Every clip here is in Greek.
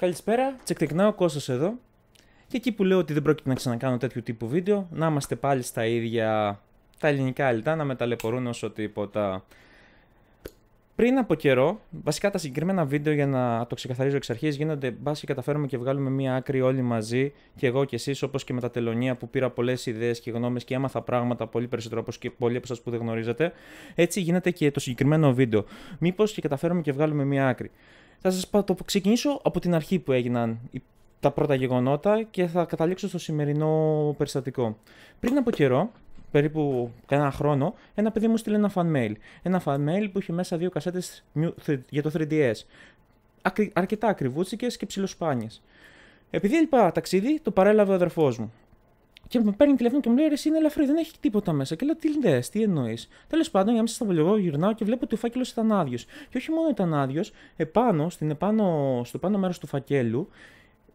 Καλησπέρα, ο Κώστας εδώ και εκεί που λέω ότι δεν πρόκειται να ξανακάνω τέτοιου τύπου βίντεο να είμαστε πάλι στα ίδια τα ελληνικά αλυτά να μεταλεπορούν όσο τίποτα πριν από καιρό, βασικά τα συγκεκριμένα βίντεο για να το ξεκαθαρίζω εξ αρχής γίνονται μπα και καταφέρουμε και βγάλουμε μία άκρη όλοι μαζί και εγώ και εσείς, όπως και με τα τελωνία που πήρα πολλές ιδέες και γνώμες και έμαθα πράγματα πολύ περισσότερο όπως και πολλοί από εσάς που δεν γνωρίζετε. Έτσι γίνεται και το συγκεκριμένο βίντεο. Μήπως και καταφέρουμε και βγάλουμε μία άκρη. Θα σας πω, το ξεκινήσω από την αρχή που έγιναν τα πρώτα γεγονότα και θα καταλήξω στο σημερινό περιστατικό. Πριν από καιρό, περίπου κανένα χρόνο, ένα παιδί μου στείλε ένα fan mail. Ένα fan mail που είχε μέσα δύο κασέτες για το 3DS. Αρκετά ακριβούτσικες και ψηλοσπάνιες. Επειδή έλειπα ταξίδι, το παρέλαβε ο αδερφός μου. Και με παίρνει τηλέφωνο και μου λέει: Εσύ είναι ελαφρύ, δεν έχει τίποτα μέσα. Και λέω: Τι λες, τι εννοείς. Τέλος πάντων, για μέσα στο βολιογό γυρνάω και βλέπω ότι ο φάκελος ήταν άδειος. Και όχι μόνο ήταν άδειος, επάνω, επάνω, στο πάνω μέρος του φακέλου,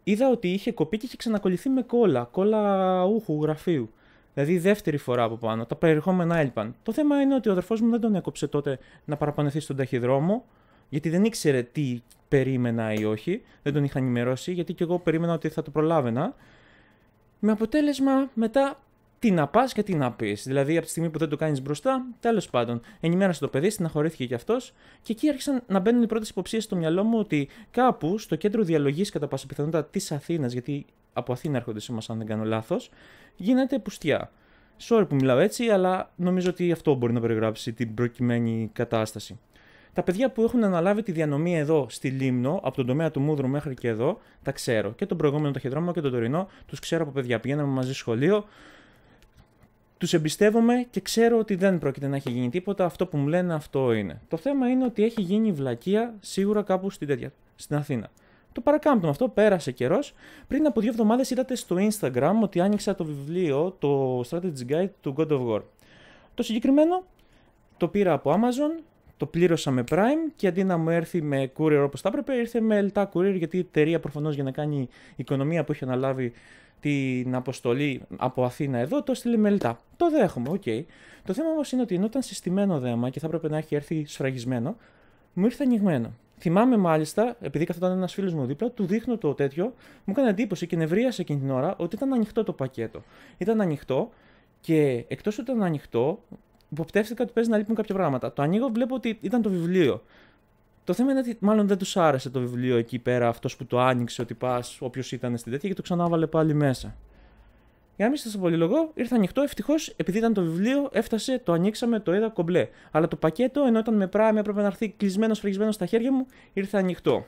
είδα ότι είχε κοπεί και είχε ξανακολληθεί με κόλλα, κόλλα ούχου γραφείου. Δηλαδή δεύτερη φορά από πάνω, τα περιεχόμενα έλπαν. Το θέμα είναι ότι ο αδερφός μου δεν τον έκοψε τότε να παραπονεθεί στον ταχυδρόμο, γιατί δεν ήξερε τι περίμενα ή όχι, δεν τον είχα ενημερώσει, γιατί και εγώ περίμενα ότι θα το προλάβαινα. Με αποτέλεσμα μετά τι να πας και τι να πεις. Δηλαδή, από τη στιγμή που δεν το κάνεις μπροστά, τέλος πάντων, ενημέρωσε το παιδί, στεναχωρήθηκε κι αυτός. Και εκεί άρχισαν να μπαίνουν οι πρώτες υποψίες στο μυαλό μου ότι κάπου στο κέντρο διαλογής, κατά πάσα πιθανότητα της Αθήνας, γιατί από Αθήνα έρχονται σε εμά, αν δεν κάνω λάθος, γίνεται πουστιά. Sorry που μιλάω έτσι, αλλά νομίζω ότι αυτό μπορεί να περιγράψει την προκειμένη κατάσταση. Τα παιδιά που έχουν αναλάβει τη διανομή εδώ στη Λίμνο, από τον τομέα του Μούδρου μέχρι και εδώ, τα ξέρω. Και τον προηγούμενο ταχυδρόμο και τον τωρινό, τους ξέρω από παιδιά. Πηγαίναμε μαζί σχολείο, τους εμπιστεύομαι και ξέρω ότι δεν πρόκειται να έχει γίνει τίποτα. Αυτό που μου λένε αυτό είναι. Το θέμα είναι ότι έχει γίνει βλακεία σίγουρα κάπου στην, στην Αθήνα. Το παρακάμπτω αυτό, πέρασε καιρός. Πριν από δύο εβδομάδες είδατε στο Instagram ότι άνοιξα το βιβλίο, το Strategy Guide του God of War. Το συγκεκριμένο το πήρα από Amazon, το πλήρωσα με Prime και αντί να μου έρθει με courier όπως θα έπρεπε, ήρθε με Ελτά Courier γιατί η εταιρεία προφανώς για να κάνει οικονομία που έχει αναλάβει την αποστολή από Αθήνα εδώ, το στείλει με Ελτά. Το δέχομαι, οκ. Okay. Το θέμα όμως είναι ότι ενώ ήταν συστημένο δέμα και θα έπρεπε να έχει έρθει σφραγισμένο, μου ήρθε ανοιγμένο. Θυμάμαι μάλιστα, επειδή καθόταν ένας φίλος μου δίπλα, του δείχνω το τέτοιο, μου έκανε εντύπωση και νευρίασε εκείνη την ώρα ότι ήταν ανοιχτό το πακέτο. Ήταν ανοιχτό και εκτός ότι ήταν ανοιχτό, υποπτεύστηκα ότι παίζει να λείπουν κάποια πράγματα. Το ανοίγω, βλέπω ότι ήταν το βιβλίο. Το θέμα είναι ότι μάλλον δεν τους άρεσε το βιβλίο εκεί πέρα αυτός που το άνοιξε, ότι πας, όποιος ήταν στην τέτοια και το ξανάβαλε πάλι μέσα. Για να μην σας πολυλογώ, ήρθε ανοιχτό. Ευτυχώς, επειδή ήταν το βιβλίο, έφτασε, το ανοίξαμε, το είδα κομπλέ. Αλλά το πακέτο, ενώ ήταν με πράγμα, έπρεπε να έρθει κλεισμένος, φραγισμένο στα χέρια μου, ήρθε ανοιχτό.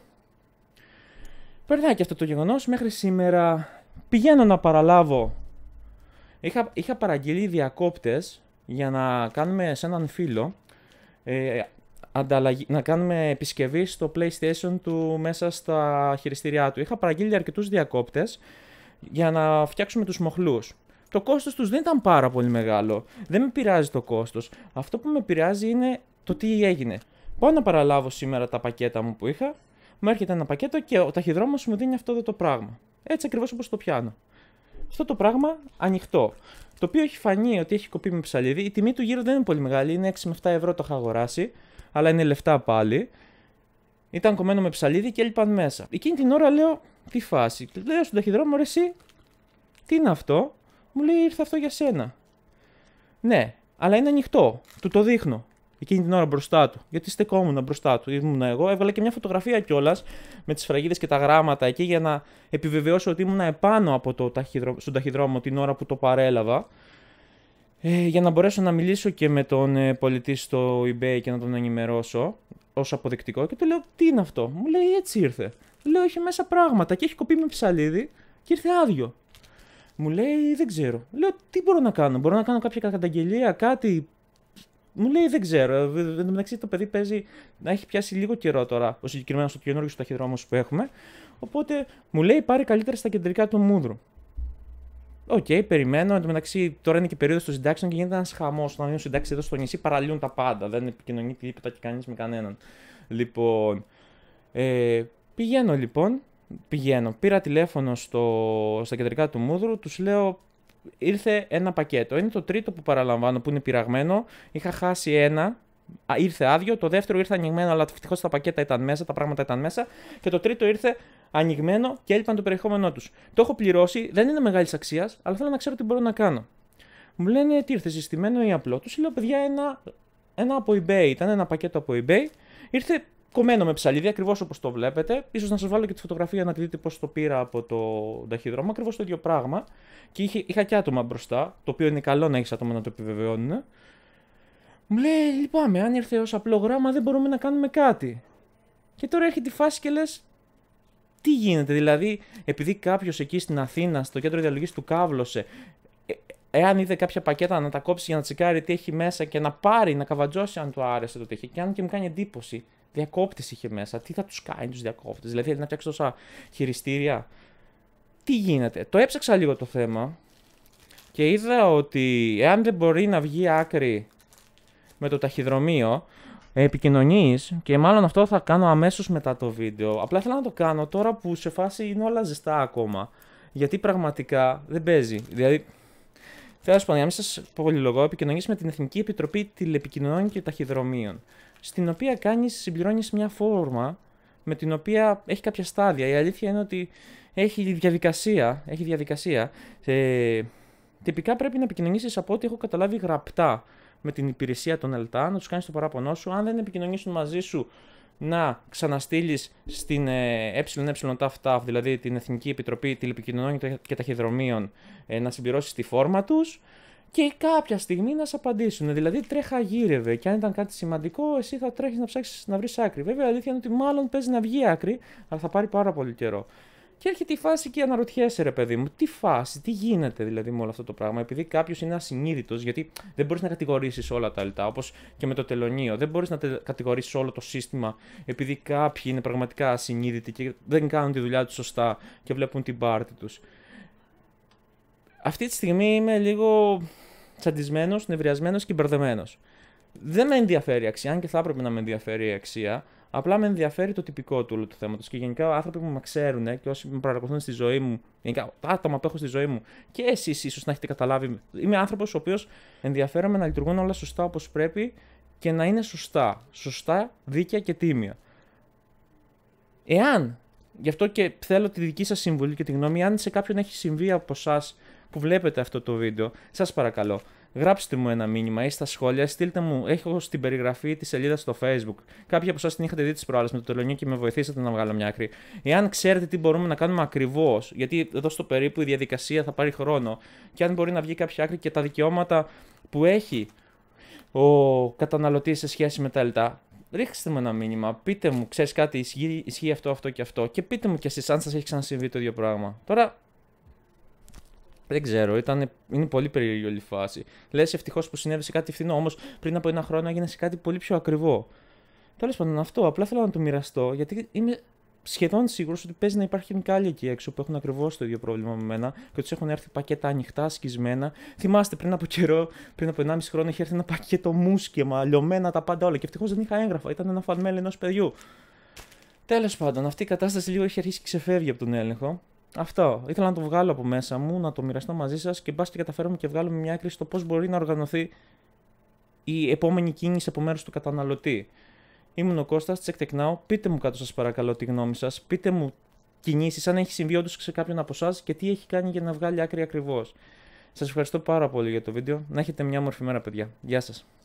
Περνάει και αυτό το γεγονός μέχρι σήμερα. Πηγαίνω να παραλάβω. Είχα, είχα παραγγείλει διακόπτες για να κάνουμε σε έναν φίλο ε, να κάνουμε επισκευή στο PlayStation του μέσα στα χειριστήριά του. Είχα παραγγείλει αρκετούς διακόπτες για να φτιάξουμε τους μοχλου. Το κόστος τους δεν ήταν πάρα πολύ μεγάλο. Δεν με πειράζει το κόστος. Αυτό που με πειράζει είναι το τι έγινε. Πάω να παραλάβω σήμερα τα πακέτα μου που είχα. Μου έρχεται ένα πακέτο και ο ταχυδρόμος μου δίνει αυτό εδώ το πράγμα. Έτσι ακριβώς όπως το πιάνω αυτό το πράγμα ανοιχτό. Το οποίο έχει φανεί ότι έχει κοπεί με ψαλίδι. Η τιμή του γύρω δεν είναι πολύ μεγάλη, είναι 6 με 7 ευρώ το είχα αγοράσει, αλλά είναι λεφτά πάλι. Ήταν κομμένο με ψαλίδι και έλειπαν μέσα. Εκείνη την ώρα λέω τι φάση. Λέω στον ταχυδρόμο, ρε εσύ, τι είναι αυτό. Μου λέει ήρθε αυτό για σένα. Ναι, αλλά είναι ανοιχτό. Του το δείχνω εκείνη την ώρα μπροστά του. Γιατί στεκόμουν μπροστά του, ήμουν εγώ. Έβγαλα και μια φωτογραφία κιόλας με τις φραγίδες και τα γράμματα εκεί για να επιβεβαιώσω ότι ήμουν επάνω από το ταχυδρο... στον ταχυδρόμο την ώρα που το παρέλαβα. Ε, για να μπορέσω να μιλήσω και με τον ε, πολιτή στο eBay και να τον ενημερώσω ως αποδεκτικό Και του λέω: Τι είναι αυτό, μου λέει έτσι ήρθε. Λέω: Έχει μέσα πράγματα και έχει κοπεί με ψαλίδι και ήρθε άδειο. Μου λέει: Δεν ξέρω. Λέω: Τι μπορώ να κάνω, Μπορώ να κάνω κάποια καταγγελία, κάτι μου λέει δεν ξέρω. Ε, εν τω μεταξύ το παιδί παίζει να έχει πιάσει λίγο καιρό τώρα, ο συγκεκριμένος ο του ταχυδρόμος που έχουμε. Οπότε μου λέει πάρει καλύτερα στα κεντρικά του Μούδρου. Οκ, okay, περιμένω. Εν τω μεταξύ, τώρα είναι και περίοδος των συντάξεων και γίνεται ένας χαμός. Όταν είναι συντάξει εδώ στο νησί, παραλύουν τα πάντα. Δεν επικοινωνεί τίποτα και κανείς με κανέναν. Λοιπόν, ε, πηγαίνω λοιπόν. Πηγαίνω. Πήρα τηλέφωνο στο, στα κεντρικά του Μούδρου, τους λέω ήρθε ένα πακέτο. Είναι το τρίτο που παραλαμβάνω που είναι πειραγμένο. Είχα χάσει ένα. ήρθε άδειο. Το δεύτερο ήρθε ανοιγμένο, αλλά ευτυχώς τα πακέτα ήταν μέσα, τα πράγματα ήταν μέσα. Και το τρίτο ήρθε ανοιγμένο και έλειπαν το περιεχόμενό τους. Το έχω πληρώσει, δεν είναι μεγάλης αξίας, αλλά θέλω να ξέρω τι μπορώ να κάνω. Μου λένε τι ήρθες, συστημένο ή απλό. Τους λέω παιδιά ένα, ένα από eBay. Ήταν ένα πακέτο από eBay. Ήρθε κομμένο με ψαλίδι, ακριβώς όπως το βλέπετε. σω να σας βάλω και τη φωτογραφία να τη δείτε πώς το πήρα από το ταχυδρόμο. Ακριβώς το ίδιο πράγμα. Και είχε, είχα και άτομα μπροστά, το οποίο είναι καλό να έχεις άτομα να το επιβεβαιώνουν. Μου λέει, λυπάμαι, αν ήρθε ως απλό γράμμα δεν μπορούμε να κάνουμε κάτι. Και τώρα έρχεται η φάση και λες, τι γίνεται, δηλαδή, επειδή κάποιος εκεί στην Αθήνα, στο κέντρο διαλογής του κάβλωσε, ε, εάν είδε κάποια πακέτα να τα κόψει για να τσικάρει τι έχει μέσα και να πάρει, να καβατζώσει αν του άρεσε το τι έχει, και αν και μου κάνει εντύπωση, Διακόπτες είχε μέσα. Τι θα τους κάνει τους διακόπτες, Δηλαδή να φτιάξει τόσα χειριστήρια. Τι γίνεται. Το έψαξα λίγο το θέμα και είδα ότι εάν δεν μπορεί να βγει άκρη με το ταχυδρομείο, επικοινωνείς και μάλλον αυτό θα κάνω αμέσως μετά το βίντεο. Απλά ήθελα να το κάνω τώρα που σε φάση είναι όλα ζεστά ακόμα. Γιατί πραγματικά δεν παίζει. Δηλαδή, Τέλο πάντων, για να μην σα λόγο, επικοινωνείς με την Εθνική Επιτροπή Τηλεπικοινωνιών και Ταχυδρομείων, στην οποία κάνεις, συμπληρώνεις μια φόρμα με την οποία έχει κάποια στάδια. Η αλήθεια είναι ότι έχει διαδικασία. Έχει διαδικασία. Ε, τυπικά πρέπει να επικοινωνήσεις από ό,τι έχω καταλάβει γραπτά με την υπηρεσία των ΕΛΤΑ, να τους κάνεις το παράπονό σου. Αν δεν επικοινωνήσουν μαζί σου να ξαναστείλεις στην ε, ΕΕΤΑΦΤΑΦ, δηλαδή την Εθνική Επιτροπή Τηλεπικοινωνιών και Ταχυδρομείων, ε, να συμπληρώσεις τη φόρμα τους και κάποια στιγμή να σε απαντήσουν. Δηλαδή τρέχα γύρευε και αν ήταν κάτι σημαντικό, εσύ θα τρέχεις να ψάξεις να βρεις άκρη. Βέβαια, η αλήθεια είναι ότι μάλλον παίζει να βγει άκρη, αλλά θα πάρει πάρα πολύ καιρό. Και έρχεται η φάση και αναρωτιέσαι, ρε παιδί μου, τι φάση, τι γίνεται δηλαδή με όλο αυτό το πράγμα. Επειδή κάποιος είναι ασυνείδητος, γιατί δεν μπορείς να κατηγορήσεις όλα τα λεπτά, όπως και με το τελωνίο. Δεν μπορείς να κατηγορήσεις όλο το σύστημα, επειδή κάποιοι είναι πραγματικά ασυνείδητοι και δεν κάνουν τη δουλειά τους σωστά και βλέπουν την πάρτη τους. Αυτή τη στιγμή είμαι λίγο τσαντισμένος, νευριασμένος και μπερδεμένος. Δεν με ενδιαφέρει η αξία, αν και θα έπρεπε να με ενδιαφέρει η αξία, Απλά με ενδιαφέρει το τυπικό του όλου του θέματος. Και γενικά άνθρωποι που με ξέρουν και όσοι με παρακολουθούν στη ζωή μου, γενικά τα άτομα που έχω στη ζωή μου, και εσείς ίσως να έχετε καταλάβει. Είμαι άνθρωπος ο οποίος ενδιαφέρομαι να λειτουργούν όλα σωστά όπως πρέπει και να είναι σωστά. Σωστά, δίκαια και τίμια. Εάν, γι' αυτό και θέλω τη δική σας συμβουλή και τη γνώμη, αν σε κάποιον έχει συμβεί από εσάς που βλέπετε αυτό το βίντεο, σας παρακαλώ, γράψτε μου ένα μήνυμα ή στα σχόλια, στείλτε μου. Έχω στην περιγραφή τη σελίδα στο Facebook. κάποια από εσάς την είχατε δει τις προάλλες με το τελωνίο και με βοηθήσατε να βγάλω μια άκρη. Εάν ξέρετε τι μπορούμε να κάνουμε ακριβώς, γιατί εδώ στο περίπου η διαδικασία θα πάρει χρόνο, και αν μπορεί να βγει κάποια άκρη και τα δικαιώματα που έχει ο καταναλωτής σε σχέση με τα λεπτά, ρίξτε μου ένα μήνυμα, πείτε μου, ξέρεις κάτι, ισχύει, ισχύει αυτό, αυτό και αυτό, και πείτε μου κι εσείς αν σας έχει ξανασυμβεί το ίδιο πράγμα. Τώρα δεν ξέρω, ήταν, είναι πολύ περίεργη όλη η φάση. Λες ευτυχώς που συνέβη σε κάτι φθηνό, όμως πριν από ένα χρόνο έγινε σε κάτι πολύ πιο ακριβό. Τέλος πάντων, αυτό απλά θέλω να το μοιραστώ, γιατί είμαι σχεδόν σίγουρος ότι παίζει να υπάρχει και άλλοι εκεί έξω που έχουν ακριβώς το ίδιο πρόβλημα με μένα και τους έχουν έρθει πακέτα ανοιχτά, σκισμένα. Θυμάστε πριν από καιρό, πριν από 1,5 χρόνο, είχε έρθει ένα πακέτο μουσκεμα, λιωμένα τα πάντα όλα. Και ευτυχώς δεν είχα έγγραφα, ήταν ένα φανμέλ ενός παιδιού. Τέλος πάντων, αυτή η κατάσταση λίγο έχει αρχίσει και ξεφεύγει από τον έλεγχο. Αυτό. Ήθελα να το βγάλω από μέσα μου, να το μοιραστώ μαζί σας και μπας και καταφέρουμε και βγάλουμε μια άκρη στο πώς μπορεί να οργανωθεί η επόμενη κίνηση από μέρους του καταναλωτή. Ήμουν ο Κώστας, τσεκτεκνάω. Πείτε μου κάτω, σας παρακαλώ, τη γνώμη σας. Πείτε μου κινήσεις, αν έχει συμβεί όντως σε κάποιον από εσάς και τι έχει κάνει για να βγάλει άκρη ακριβώς. Σας ευχαριστώ πάρα πολύ για το βίντεο. Να έχετε μια όμορφη μέρα, παιδιά. Γεια σας.